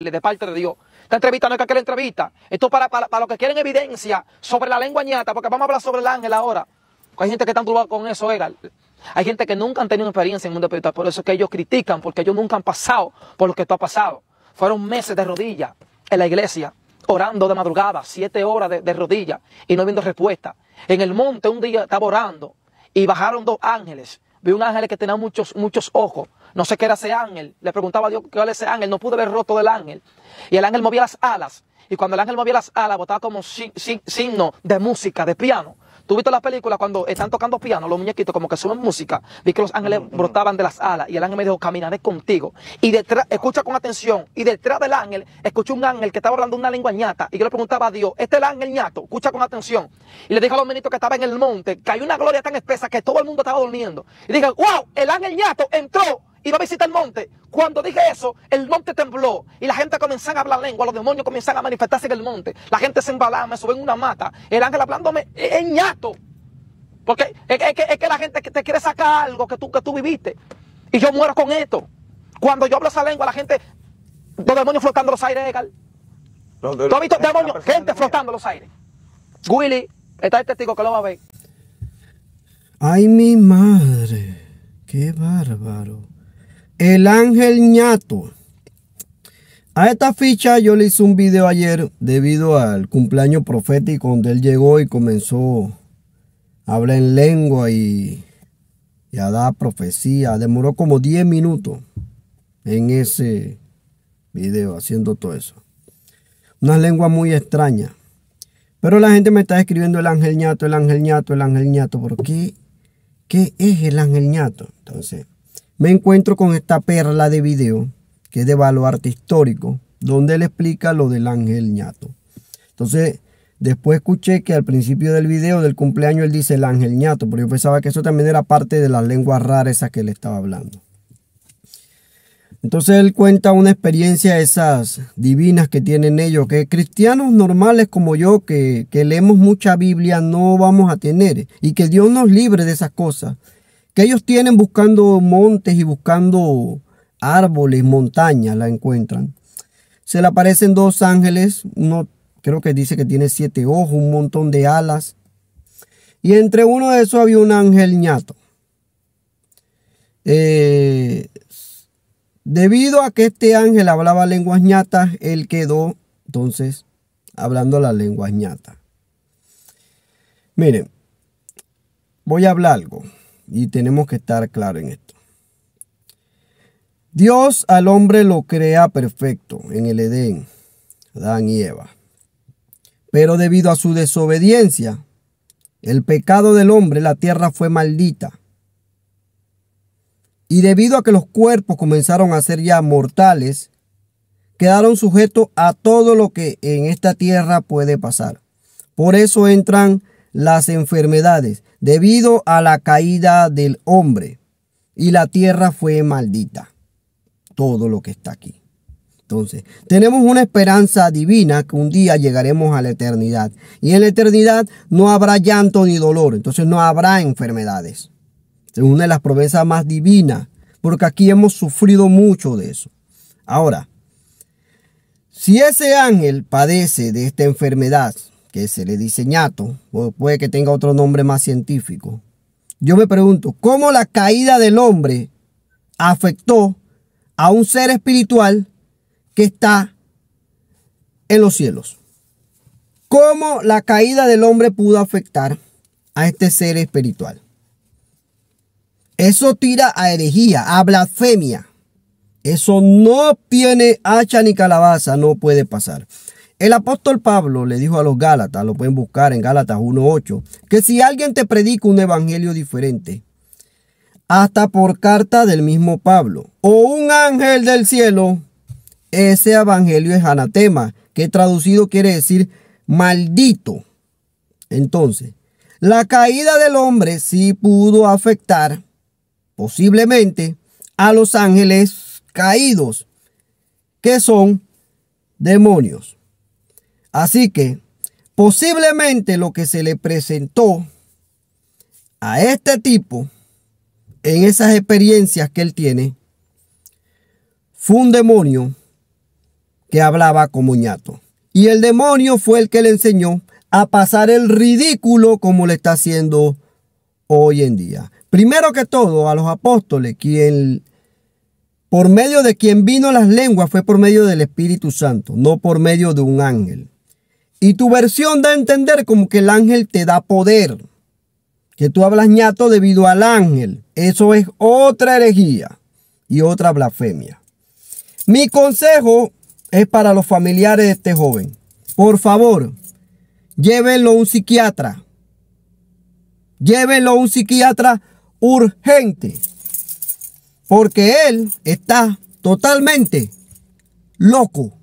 de parte de Dios. Esta entrevista no es que aquella entrevista. Esto para, para, los que quieren evidencia sobre la lengua ñata, porque vamos a hablar sobre el ángel ahora. Hay gente que está turbada con eso, Hay gente que nunca han tenido experiencia en el mundo espiritual. Por eso es que ellos critican, porque ellos nunca han pasado por lo que tú ha pasado. Fueron meses de rodillas en la iglesia, orando de madrugada, siete horas de, de rodillas y no viendo respuesta. En el monte un día estaba orando y bajaron dos ángeles Vi un ángel que tenía muchos, muchos ojos. No sé qué era ese ángel. Le preguntaba a Dios qué era ese ángel. No pude ver roto del ángel. Y el ángel movía las alas. Y cuando el ángel movía las alas, botaba como signo de música, de piano. Tú viste la película cuando están tocando piano, los muñequitos como que suben música. Vi que los ángeles mm, mm. brotaban de las alas y el ángel me dijo, caminaré contigo. Y detrás, escucha con atención, y detrás del ángel, escuché un ángel que estaba hablando una lengua ñata. Y yo le preguntaba a Dios, ¿este es el ángel ñato? Escucha con atención. Y le dije a los ministros que estaba en el monte, que hay una gloria tan espesa que todo el mundo estaba durmiendo. Y dije, wow, el ángel ñato entró iba a visitar el monte. Cuando dije eso, el monte tembló y la gente comenzó a hablar lengua, los demonios comenzaron a manifestarse en el monte. La gente se embalaba, me suben una mata. El ángel hablándome es Porque es, que, la gente te quiere sacar algo que tú, que tú viviste. Y yo muero con esto. Cuando yo hablo esa lengua, la gente, los demonios flotando los aires, Edgar. ¿Tú has visto demonios? Gente flotando los aires. Willy, está el testigo que lo va a ver. Ay, mi madre. Qué bárbaro. El ángel ñato. A esta ficha yo le hice un video ayer debido al cumpleaños profético donde él llegó y comenzó a hablar en lengua y, y a dar profecía. Demoró como 10 minutos en ese video haciendo todo eso. Una lengua muy extraña. Pero la gente me está escribiendo el ángel ñato, el ángel ñato, el ángel ñato. ¿Por qué? ¿Qué es el ángel ñato? Entonces me encuentro con esta perla de video que es de baluarte histórico, donde él explica lo del ángel ñato. Entonces, después escuché que al principio del video del cumpleaños él dice el ángel ñato, pero yo pensaba que eso también era parte de las lenguas raras esas que él estaba hablando. Entonces él cuenta una experiencia esas divinas que tienen ellos, que cristianos normales como yo, que, que leemos mucha Biblia, no vamos a tener, y que Dios nos libre de esas cosas que ellos tienen buscando montes y buscando árboles, montañas, la encuentran. Se le aparecen dos ángeles, uno creo que dice que tiene siete ojos, un montón de alas. Y entre uno de esos había un ángel ñato. Eh, debido a que este ángel hablaba lenguas ñatas, él quedó entonces hablando la lenguas ñata Miren, voy a hablar algo. Y tenemos que estar claros en esto. Dios al hombre lo crea perfecto en el Edén, Dan y Eva. Pero debido a su desobediencia, el pecado del hombre, la tierra fue maldita. Y debido a que los cuerpos comenzaron a ser ya mortales, quedaron sujetos a todo lo que en esta tierra puede pasar. Por eso entran las enfermedades debido a la caída del hombre y la tierra fue maldita. Todo lo que está aquí. Entonces, tenemos una esperanza divina que un día llegaremos a la eternidad. Y en la eternidad no habrá llanto ni dolor, entonces no habrá enfermedades. Es una de las promesas más divinas, porque aquí hemos sufrido mucho de eso. Ahora, si ese ángel padece de esta enfermedad, que se le diseñato o puede que tenga otro nombre más científico. Yo me pregunto, ¿cómo la caída del hombre afectó a un ser espiritual que está en los cielos? ¿Cómo la caída del hombre pudo afectar a este ser espiritual? Eso tira a herejía, a blasfemia. Eso no tiene hacha ni calabaza, no puede pasar. El apóstol Pablo le dijo a los Gálatas, lo pueden buscar en Gálatas 1.8, que si alguien te predica un evangelio diferente, hasta por carta del mismo Pablo, o un ángel del cielo, ese evangelio es anatema, que traducido quiere decir maldito. Entonces, la caída del hombre sí pudo afectar posiblemente a los ángeles caídos, que son demonios. Así que posiblemente lo que se le presentó a este tipo en esas experiencias que él tiene fue un demonio que hablaba como ñato. Y el demonio fue el que le enseñó a pasar el ridículo como le está haciendo hoy en día. Primero que todo, a los apóstoles, quien por medio de quien vino las lenguas fue por medio del Espíritu Santo, no por medio de un ángel. Y tu versión da a entender como que el ángel te da poder. Que tú hablas ñato debido al ángel. Eso es otra herejía y otra blasfemia. Mi consejo es para los familiares de este joven. Por favor, llévenlo a un psiquiatra. Llévenlo a un psiquiatra urgente. Porque él está totalmente loco.